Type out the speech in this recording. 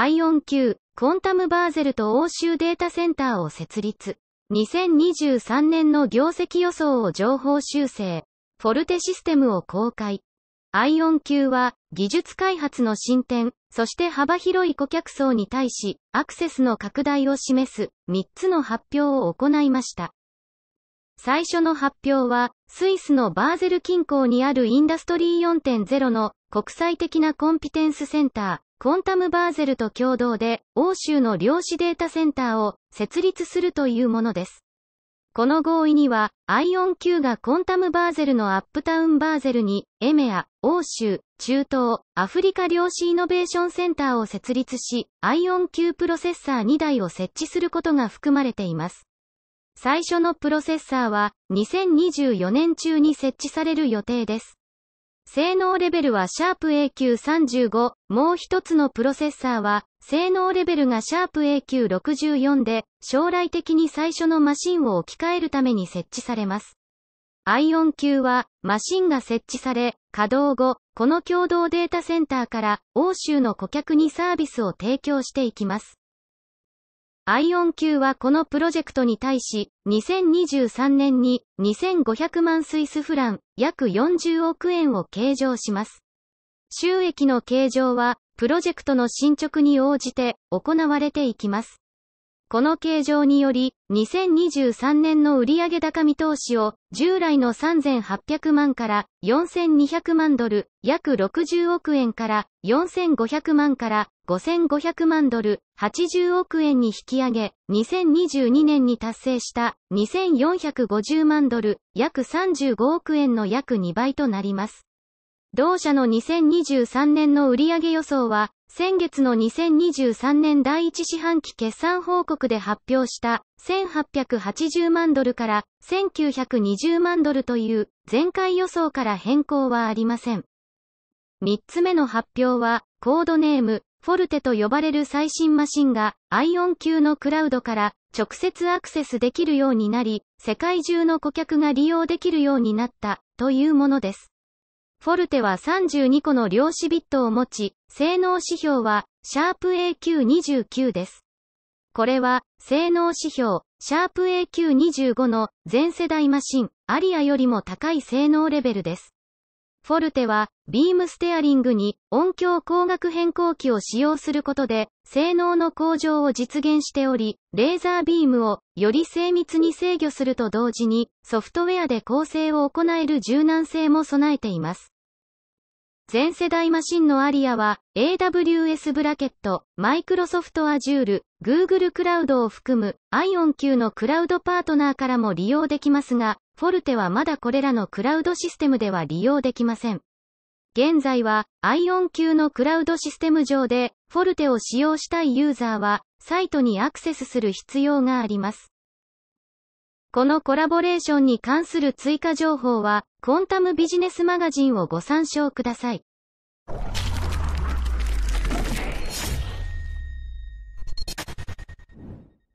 IonQ、コンタムバーゼルと欧州データセンターを設立。2023年の業績予想を情報修正。フォルテシステムを公開。IonQ は、技術開発の進展、そして幅広い顧客層に対し、アクセスの拡大を示す3つの発表を行いました。最初の発表は、スイスのバーゼル近郊にあるインダストリー4.0の国際的なコンピテンスセンター、コンタムバーゼルと共同で、欧州の量子データセンターを設立するというものです。この合意には、IONQ がコンタムバーゼルのアップタウンバーゼルに、エメア、欧州、中東、アフリカ量子イノベーションセンターを設立し、IONQ プロセッサー2台を設置することが含まれています。最初のプロセッサーは、2024年中に設置される予定です。性能レベルはシャープ AQ35、もう一つのプロセッサーは、性能レベルがシャープ AQ64 で、将来的に最初のマシンを置き換えるために設置されます。アイオン級は、マシンが設置され、稼働後、この共同データセンターから、欧州の顧客にサービスを提供していきます。アイオン級はこのプロジェクトに対し、2023年に2500万スイスフラン、約40億円を計上します。収益の計上は、プロジェクトの進捗に応じて行われていきます。この形状により、2023年の売上高見通しを、従来の3800万から4200万ドル、約60億円から4500万から5500万ドル、80億円に引き上げ、2022年に達成した2450万ドル、約35億円の約2倍となります。同社の2023年の売上予想は、先月の2023年第1四半期決算報告で発表した1880万ドルから1920万ドルという前回予想から変更はありません。三つ目の発表はコードネームフォルテと呼ばれる最新マシンが ION 級のクラウドから直接アクセスできるようになり世界中の顧客が利用できるようになったというものです。フォルテは32個の量子ビットを持ち、性能指標は、シャープ AQ29 です。これは、性能指標、シャープ AQ25 の全世代マシン、アリアよりも高い性能レベルです。フォルテは、ビームステアリングに音響光学変更器を使用することで、性能の向上を実現しており、レーザービームをより精密に制御すると同時に、ソフトウェアで構成を行える柔軟性も備えています。全世代マシンのアリアは、AWS ブラケット、Microsoft Azure、Google Cloud を含む ION 級のクラウドパートナーからも利用できますが、フォルテはまだこれらのクラウドシステムでは利用できません。現在は ION 級のクラウドシステム上で、フォルテを使用したいユーザーは、サイトにアクセスする必要があります。このコラボレーションに関する追加情報は、コンタムビジネスマガジンをご参照ください。